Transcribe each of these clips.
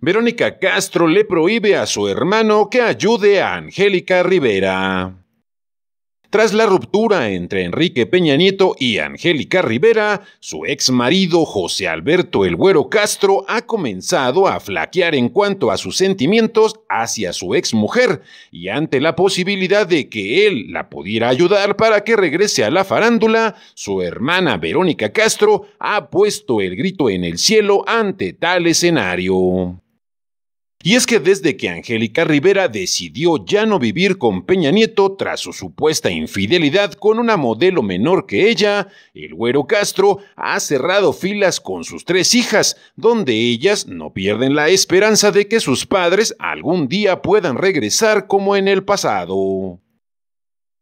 Verónica Castro le prohíbe a su hermano que ayude a Angélica Rivera. Tras la ruptura entre Enrique Peña Nieto y Angélica Rivera, su ex marido José Alberto El Güero Castro ha comenzado a flaquear en cuanto a sus sentimientos hacia su ex mujer y ante la posibilidad de que él la pudiera ayudar para que regrese a la farándula, su hermana Verónica Castro ha puesto el grito en el cielo ante tal escenario. Y es que desde que Angélica Rivera decidió ya no vivir con Peña Nieto tras su supuesta infidelidad con una modelo menor que ella, el güero Castro ha cerrado filas con sus tres hijas, donde ellas no pierden la esperanza de que sus padres algún día puedan regresar como en el pasado.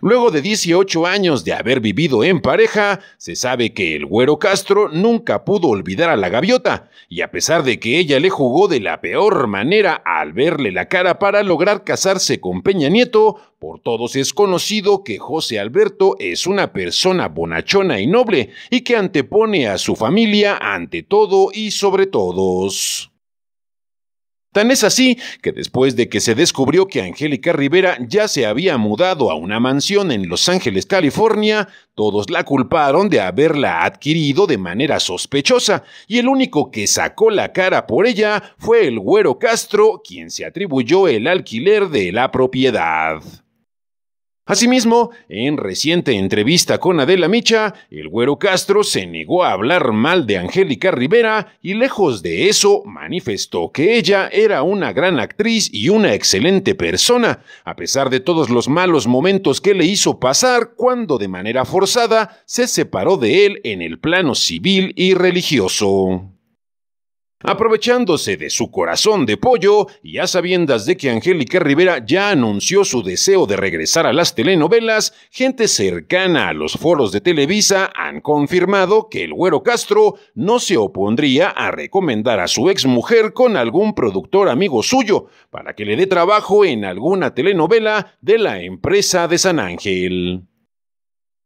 Luego de 18 años de haber vivido en pareja, se sabe que el güero Castro nunca pudo olvidar a la gaviota, y a pesar de que ella le jugó de la peor manera al verle la cara para lograr casarse con Peña Nieto, por todos es conocido que José Alberto es una persona bonachona y noble, y que antepone a su familia ante todo y sobre todos. Tan es así que después de que se descubrió que Angélica Rivera ya se había mudado a una mansión en Los Ángeles, California, todos la culparon de haberla adquirido de manera sospechosa y el único que sacó la cara por ella fue el güero Castro, quien se atribuyó el alquiler de la propiedad. Asimismo, en reciente entrevista con Adela Micha, el güero Castro se negó a hablar mal de Angélica Rivera y lejos de eso manifestó que ella era una gran actriz y una excelente persona, a pesar de todos los malos momentos que le hizo pasar cuando de manera forzada se separó de él en el plano civil y religioso. Aprovechándose de su corazón de pollo y a sabiendas de que Angélica Rivera ya anunció su deseo de regresar a las telenovelas, gente cercana a los foros de Televisa han confirmado que el Güero Castro no se opondría a recomendar a su exmujer con algún productor amigo suyo para que le dé trabajo en alguna telenovela de la empresa de San Ángel.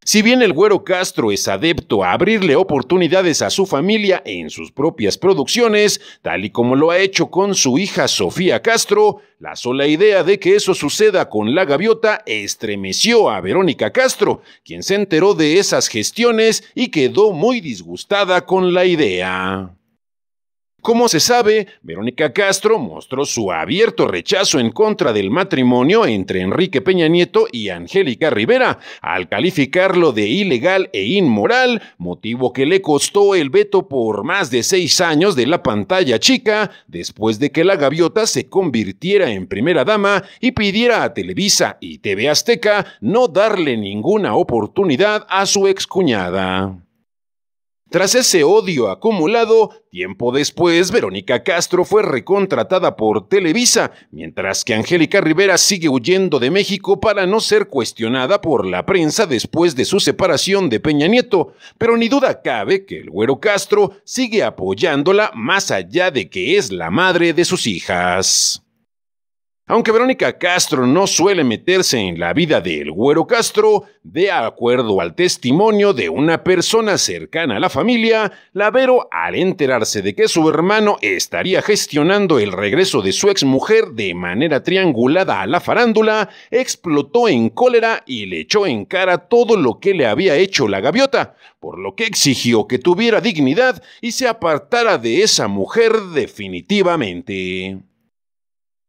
Si bien el Güero Castro es adepto a abrirle oportunidades a su familia en sus propias producciones, tal y como lo ha hecho con su hija Sofía Castro, la sola idea de que eso suceda con la gaviota estremeció a Verónica Castro, quien se enteró de esas gestiones y quedó muy disgustada con la idea. Como se sabe, Verónica Castro mostró su abierto rechazo en contra del matrimonio entre Enrique Peña Nieto y Angélica Rivera, al calificarlo de ilegal e inmoral, motivo que le costó el veto por más de seis años de la pantalla chica, después de que la gaviota se convirtiera en primera dama y pidiera a Televisa y TV Azteca no darle ninguna oportunidad a su excuñada. Tras ese odio acumulado, tiempo después Verónica Castro fue recontratada por Televisa, mientras que Angélica Rivera sigue huyendo de México para no ser cuestionada por la prensa después de su separación de Peña Nieto, pero ni duda cabe que el güero Castro sigue apoyándola más allá de que es la madre de sus hijas. Aunque Verónica Castro no suele meterse en la vida del güero Castro, de acuerdo al testimonio de una persona cercana a la familia, la Vero, al enterarse de que su hermano estaría gestionando el regreso de su exmujer de manera triangulada a la farándula, explotó en cólera y le echó en cara todo lo que le había hecho la gaviota, por lo que exigió que tuviera dignidad y se apartara de esa mujer definitivamente.